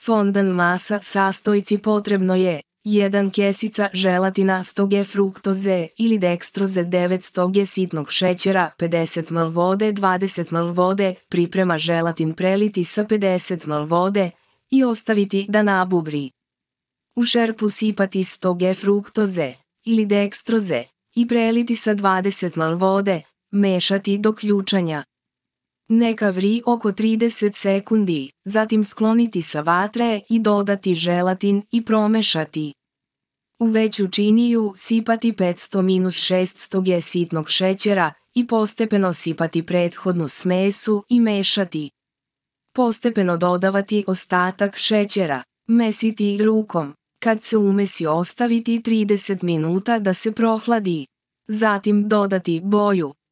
Fondan masa sastojci potrebno je 1 kesica želatina 100 g fruktoze ili dekstroze 900 g sitnog šećera 50 ml vode 20 ml vode priprema želatin preliti sa 50 ml vode i ostaviti da nabubri. U šerpu sipati 100 g fruktoze ili dekstroze i preliti sa 20 ml vode, mešati do ključanja. Neka vri oko 30 sekundi, zatim skloniti sa vatre i dodati želatin i promešati. U veću činiju sipati 500 600 g sitnog šećera i postepeno sipati prethodnu smesu i mešati. Postepeno dodavati ostatak šećera, mesiti rukom. Kad se umesi ostaviti 30 minuta da se prohladi. Zatim dodati boju,